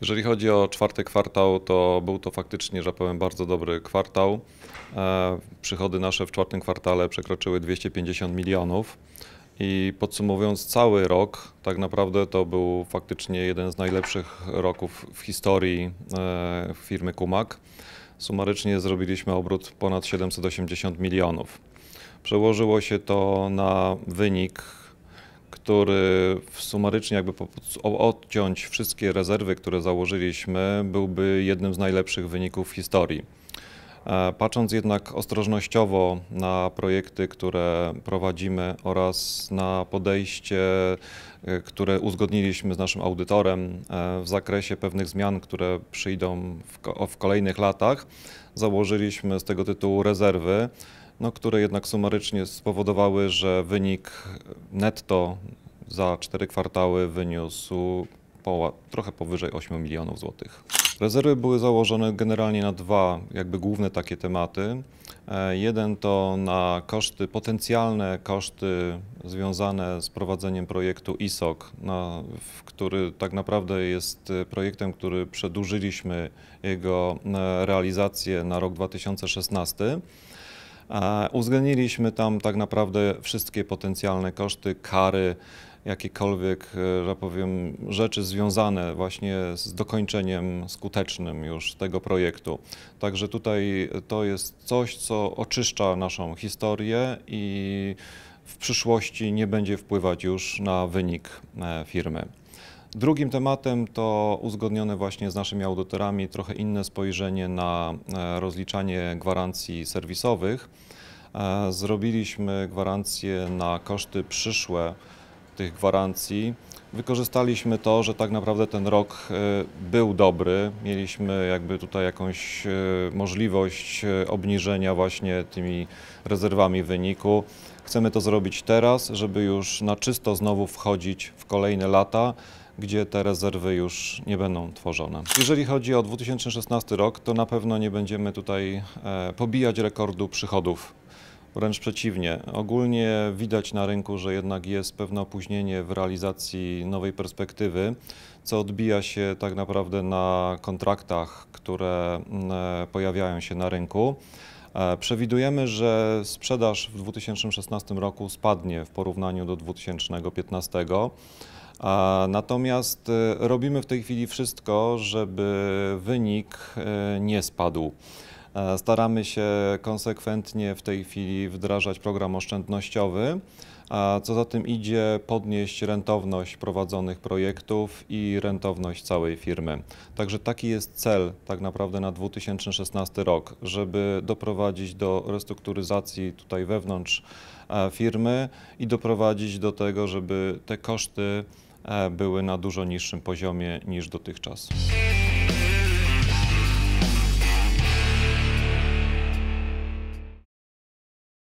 Jeżeli chodzi o czwarty kwartał, to był to faktycznie, że powiem, bardzo dobry kwartał. E, przychody nasze w czwartym kwartale przekroczyły 250 milionów. I podsumowując cały rok, tak naprawdę to był faktycznie jeden z najlepszych roków w historii e, firmy Kumak. Sumarycznie zrobiliśmy obrót ponad 780 milionów. Przełożyło się to na wynik który sumarycznie jakby odciąć wszystkie rezerwy, które założyliśmy, byłby jednym z najlepszych wyników w historii. E, patrząc jednak ostrożnościowo na projekty, które prowadzimy oraz na podejście, e, które uzgodniliśmy z naszym audytorem e, w zakresie pewnych zmian, które przyjdą w, w kolejnych latach, założyliśmy z tego tytułu rezerwy no, które jednak sumarycznie spowodowały, że wynik netto za cztery kwartały wyniósł po, trochę powyżej 8 milionów złotych. Rezerwy były założone generalnie na dwa jakby główne takie tematy. E, jeden to na koszty, potencjalne koszty związane z prowadzeniem projektu ISOC, na, który tak naprawdę jest e, projektem, który przedłużyliśmy jego e, realizację na rok 2016. Uwzględniliśmy tam tak naprawdę wszystkie potencjalne koszty, kary, jakiekolwiek, e, że powiem, rzeczy związane właśnie z dokończeniem skutecznym już tego projektu. Także tutaj to jest coś, co oczyszcza naszą historię i w przyszłości nie będzie wpływać już na wynik e, firmy. Drugim tematem to uzgodnione właśnie z naszymi audytorami trochę inne spojrzenie na e, rozliczanie gwarancji serwisowych. E, zrobiliśmy gwarancję na koszty przyszłe tych gwarancji. Wykorzystaliśmy to, że tak naprawdę ten rok e, był dobry. Mieliśmy jakby tutaj jakąś możliwość obniżenia właśnie tymi rezerwami wyniku. Chcemy to zrobić teraz, żeby już na czysto znowu wchodzić w kolejne lata gdzie te rezerwy już nie będą tworzone. Jeżeli chodzi o 2016 rok, to na pewno nie będziemy tutaj e, pobijać rekordu przychodów. Wręcz przeciwnie. Ogólnie widać na rynku, że jednak jest pewne opóźnienie w realizacji nowej perspektywy, co odbija się tak naprawdę na kontraktach, które mm, e, pojawiają się na rynku. E, przewidujemy, że sprzedaż w 2016 roku spadnie w porównaniu do 2015. A, natomiast y, robimy w tej chwili wszystko, żeby wynik y, nie spadł. E, staramy się konsekwentnie w tej chwili wdrażać program oszczędnościowy, a co za tym idzie podnieść rentowność prowadzonych projektów i rentowność całej firmy. Także taki jest cel tak naprawdę na 2016 rok, żeby doprowadzić do restrukturyzacji tutaj wewnątrz e, firmy i doprowadzić do tego, żeby te koszty E, były na dużo niższym poziomie niż dotychczas.